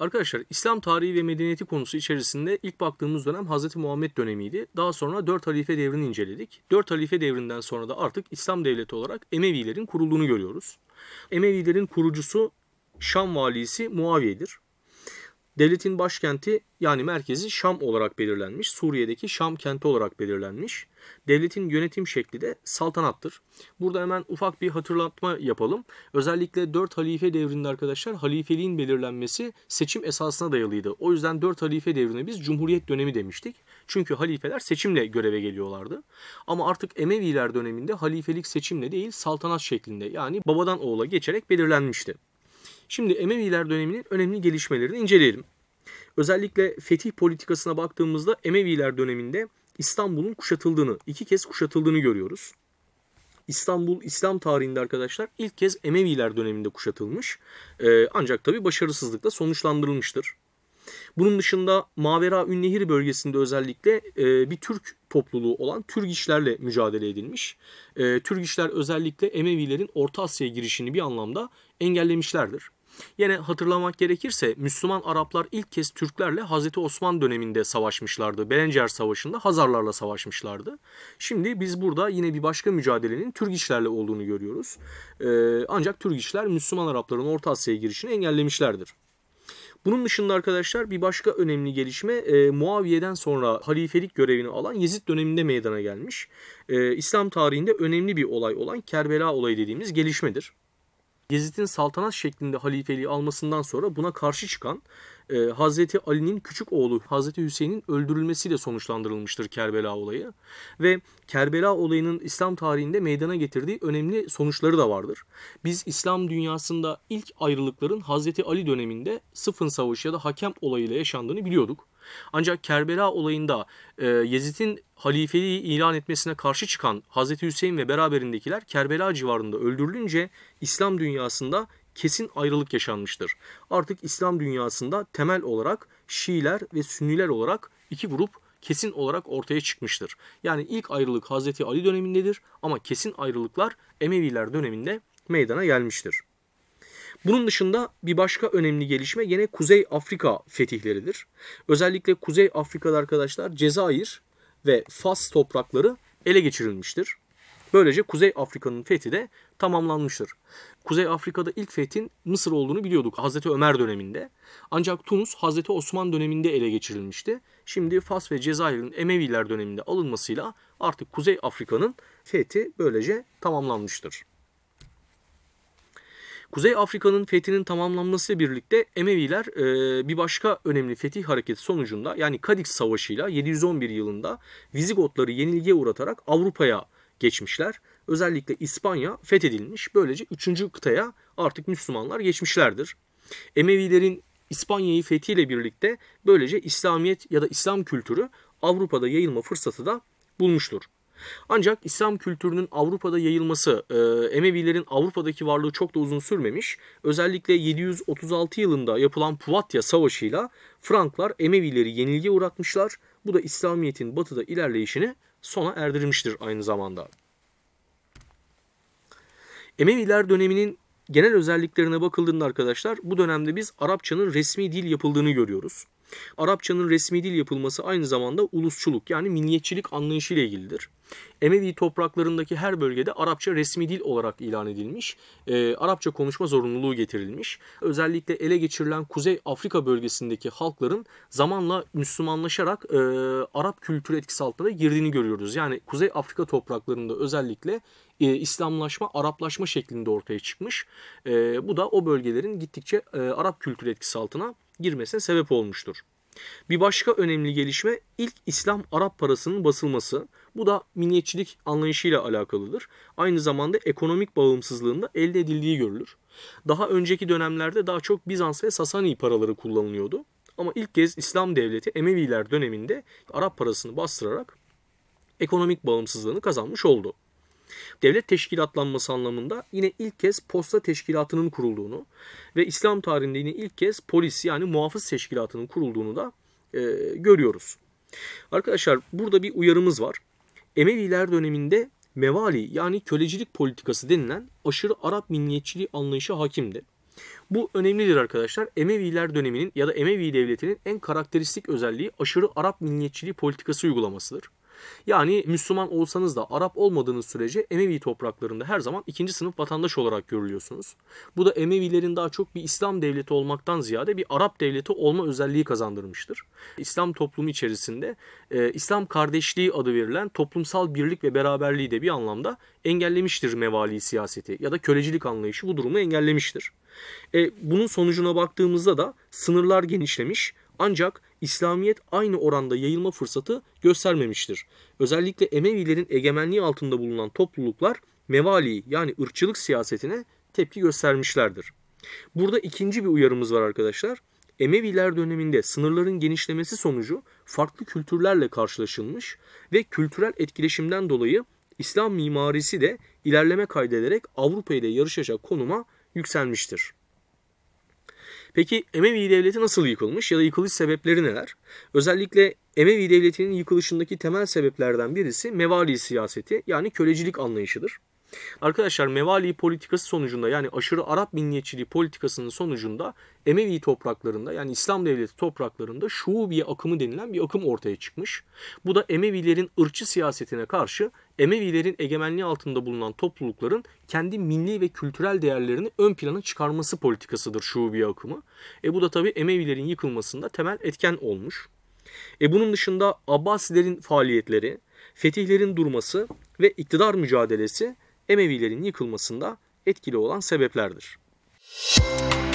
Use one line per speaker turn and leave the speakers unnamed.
Arkadaşlar İslam tarihi ve medeniyeti konusu içerisinde ilk baktığımız dönem Hz. Muhammed dönemiydi. Daha sonra 4 halife devrini inceledik. 4 halife devrinden sonra da artık İslam devleti olarak Emevilerin kurulduğunu görüyoruz. Emevilerin kurucusu Şam valisi Muaviye'dir. Devletin başkenti yani merkezi Şam olarak belirlenmiş. Suriye'deki Şam kenti olarak belirlenmiş. Devletin yönetim şekli de saltanattır. Burada hemen ufak bir hatırlatma yapalım. Özellikle 4 halife devrinde arkadaşlar halifeliğin belirlenmesi seçim esasına dayalıydı. O yüzden 4 halife devrine biz cumhuriyet dönemi demiştik. Çünkü halifeler seçimle göreve geliyorlardı. Ama artık Emeviler döneminde halifelik seçimle değil saltanat şeklinde yani babadan oğula geçerek belirlenmişti. Şimdi Emeviler döneminin önemli gelişmelerini inceleyelim. Özellikle fetih politikasına baktığımızda Emeviler döneminde İstanbul'un kuşatıldığını, iki kez kuşatıldığını görüyoruz. İstanbul İslam tarihinde arkadaşlar ilk kez Emeviler döneminde kuşatılmış. Ee, ancak tabi başarısızlıkla sonuçlandırılmıştır. Bunun dışında Mavera Ünnehir bölgesinde özellikle e, bir Türk topluluğu olan Türgişlerle mücadele edilmiş. E, Türgişler özellikle Emevilerin Orta Asya'ya girişini bir anlamda engellemişlerdir. Yine hatırlamak gerekirse Müslüman Araplar ilk kez Türklerle Hazreti Osman döneminde savaşmışlardı. Belencer Savaşı'nda Hazarlarla savaşmışlardı. Şimdi biz burada yine bir başka mücadelenin Türgiçlerle olduğunu görüyoruz. Ee, ancak Türgiçler Müslüman Arapların Orta Asya'ya girişini engellemişlerdir. Bunun dışında arkadaşlar bir başka önemli gelişme e, Muaviye'den sonra halifelik görevini alan Yezid döneminde meydana gelmiş. E, İslam tarihinde önemli bir olay olan Kerbela olayı dediğimiz gelişmedir. Yezid'in saltanat şeklinde halifeliği almasından sonra buna karşı çıkan e, Hazreti Ali'nin küçük oğlu Hazreti Hüseyin'in öldürülmesiyle sonuçlandırılmıştır Kerbela olayı. Ve Kerbela olayının İslam tarihinde meydana getirdiği önemli sonuçları da vardır. Biz İslam dünyasında ilk ayrılıkların Hazreti Ali döneminde Sıfın Savaşı ya da hakem olayıyla yaşandığını biliyorduk. Ancak Kerbela olayında e, Yezid'in halifeliği ilan etmesine karşı çıkan Hazreti Hüseyin ve beraberindekiler Kerbela civarında öldürülünce İslam dünyasında kesin ayrılık yaşanmıştır. Artık İslam dünyasında temel olarak Şiiler ve Sünniler olarak iki grup kesin olarak ortaya çıkmıştır. Yani ilk ayrılık Hazreti Ali dönemindedir ama kesin ayrılıklar Emeviler döneminde meydana gelmiştir. Bunun dışında bir başka önemli gelişme yine Kuzey Afrika fetihleridir. Özellikle Kuzey Afrika'da arkadaşlar Cezayir ve Fas toprakları ele geçirilmiştir. Böylece Kuzey Afrika'nın fethi de tamamlanmıştır. Kuzey Afrika'da ilk fethin Mısır olduğunu biliyorduk Hazreti Ömer döneminde. Ancak Tunus Hazreti Osman döneminde ele geçirilmişti. Şimdi Fas ve Cezayir'in Emeviler döneminde alınmasıyla artık Kuzey Afrika'nın fethi böylece tamamlanmıştır. Kuzey Afrika'nın fethinin tamamlanmasıyla birlikte Emeviler e, bir başka önemli fetih hareketi sonucunda yani Kadix Savaşı'yla 711 yılında Vizigotları yenilgiye uğratarak Avrupa'ya geçmişler. Özellikle İspanya fethedilmiş. Böylece 3. kıtaya artık Müslümanlar geçmişlerdir. Emevilerin İspanya'yı fethiyle birlikte böylece İslamiyet ya da İslam kültürü Avrupa'da yayılma fırsatı da bulmuştur. Ancak İslam kültürünün Avrupa'da yayılması, e, Emevilerin Avrupa'daki varlığı çok da uzun sürmemiş. Özellikle 736 yılında yapılan Puvatya Savaşı'yla Franklar Emevileri yenilgiye uğratmışlar. Bu da İslamiyet'in batıda ilerleyişini sona erdirmiştir aynı zamanda. Emeviler döneminin genel özelliklerine bakıldığında arkadaşlar bu dönemde biz Arapçanın resmi dil yapıldığını görüyoruz. Arapçanın resmi dil yapılması aynı zamanda ulusçuluk yani milliyetçilik ile ilgilidir. Emevi topraklarındaki her bölgede Arapça resmi dil olarak ilan edilmiş, e, Arapça konuşma zorunluluğu getirilmiş. Özellikle ele geçirilen Kuzey Afrika bölgesindeki halkların zamanla Müslümanlaşarak e, Arap kültürü etkisi altına girdiğini görüyoruz. Yani Kuzey Afrika topraklarında özellikle e, İslamlaşma, Araplaşma şeklinde ortaya çıkmış. E, bu da o bölgelerin gittikçe e, Arap kültürü etkisi altına girmesine sebep olmuştur. Bir başka önemli gelişme ilk İslam Arap parasının basılması. Bu da milliyetçilik anlayışıyla alakalıdır. Aynı zamanda ekonomik bağımsızlığında elde edildiği görülür. Daha önceki dönemlerde daha çok Bizans ve Sasani paraları kullanılıyordu. Ama ilk kez İslam devleti Emeviler döneminde Arap parasını bastırarak ekonomik bağımsızlığını kazanmış oldu. Devlet teşkilatlanması anlamında yine ilk kez posta teşkilatının kurulduğunu ve İslam tarihinde yine ilk kez polis yani muhafız teşkilatının kurulduğunu da e, görüyoruz. Arkadaşlar burada bir uyarımız var. Emeviler döneminde mevali yani kölecilik politikası denilen aşırı Arap milliyetçiliği anlayışı hakimdi. Bu önemlidir arkadaşlar. Emeviler döneminin ya da Emevi devletinin en karakteristik özelliği aşırı Arap milliyetçiliği politikası uygulamasıdır. Yani Müslüman olsanız da Arap olmadığınız sürece Emevi topraklarında her zaman ikinci sınıf vatandaş olarak görülüyorsunuz. Bu da Emevilerin daha çok bir İslam devleti olmaktan ziyade bir Arap devleti olma özelliği kazandırmıştır. İslam toplumu içerisinde e, İslam kardeşliği adı verilen toplumsal birlik ve beraberliği de bir anlamda engellemiştir mevali siyaseti ya da kölecilik anlayışı bu durumu engellemiştir. E, bunun sonucuna baktığımızda da sınırlar genişlemiş, ancak İslamiyet aynı oranda yayılma fırsatı göstermemiştir. Özellikle Emevilerin egemenliği altında bulunan topluluklar mevali yani ırkçılık siyasetine tepki göstermişlerdir. Burada ikinci bir uyarımız var arkadaşlar. Emeviler döneminde sınırların genişlemesi sonucu farklı kültürlerle karşılaşılmış ve kültürel etkileşimden dolayı İslam mimarisi de ilerleme kaydederek Avrupa ile yarışacak konuma yükselmiştir. Peki Emevi Devleti nasıl yıkılmış ya da yıkılış sebepleri neler? Özellikle Emevi Devleti'nin yıkılışındaki temel sebeplerden birisi mevali siyaseti yani kölecilik anlayışıdır. Arkadaşlar Mevali politikası sonucunda yani aşırı Arap milliyetçiliği politikasının sonucunda Emevi topraklarında yani İslam devleti topraklarında Şuubiye akımı denilen bir akım ortaya çıkmış. Bu da Emevilerin ırkçı siyasetine karşı Emevilerin egemenliği altında bulunan toplulukların kendi milli ve kültürel değerlerini ön plana çıkarması politikasıdır Şubiye akımı. E bu da tabii Emevilerin yıkılmasında temel etken olmuş. E bunun dışında Abbasilerin faaliyetleri, fetihlerin durması ve iktidar mücadelesi Emevilerin yıkılmasında etkili olan sebeplerdir. Müzik